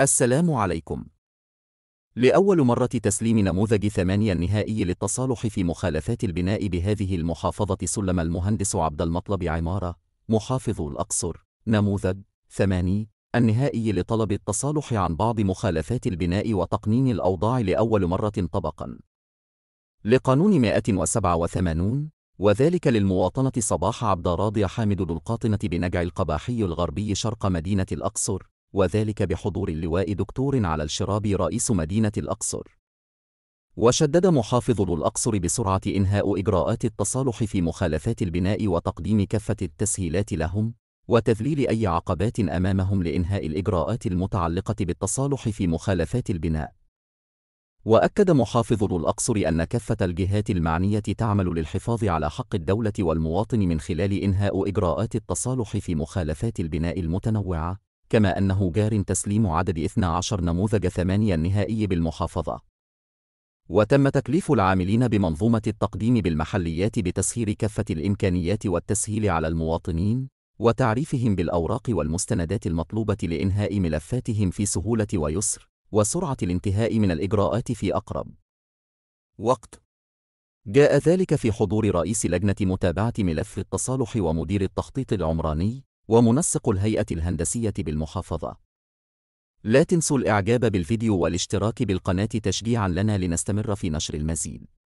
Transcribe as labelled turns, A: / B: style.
A: السلام عليكم. لأول مرة تسليم نموذج ثمانية النهائي للتصالح في مخالفات البناء بهذه المحافظة سلم المهندس عبد المطلب عمارة محافظ الأقصر نموذج ثماني النهائي لطلب التصالح عن بعض مخالفات البناء وتقنين الأوضاع لأول مرة طبقا لقانون 187 وذلك للمواطنة صباح عبد راضي حامد القاطنة بنجع القباحي الغربي شرق مدينة الأقصر وذلك بحضور اللواء دكتور على الشرابي رئيس مدينة الأقصر وشدد محافظ الأقصر بسرعة إنهاء إجراءات التصالح في مخالفات البناء وتقديم كافة التسهيلات لهم وتذليل أي عقبات أمامهم لإنهاء الإجراءات المتعلقة بالتصالح في مخالفات البناء وأكد محافظ الأقصر أن كافة الجهات المعنية تعمل للحفاظ على حق الدولة والمواطن من خلال إنهاء إجراءات التصالح في مخالفات البناء المتنوعة كما أنه جار تسليم عدد 12 نموذج ثمانية النهائي بالمحافظة وتم تكليف العاملين بمنظومة التقديم بالمحليات بتسهيل كافة الإمكانيات والتسهيل على المواطنين وتعريفهم بالأوراق والمستندات المطلوبة لإنهاء ملفاتهم في سهولة ويسر وسرعة الانتهاء من الإجراءات في أقرب وقت جاء ذلك في حضور رئيس لجنة متابعة ملف التصالح ومدير التخطيط العمراني ومنسق الهيئة الهندسية بالمحافظة. لا تنسوا الإعجاب بالفيديو والاشتراك بالقناة تشجيعا لنا لنستمر في نشر المزيد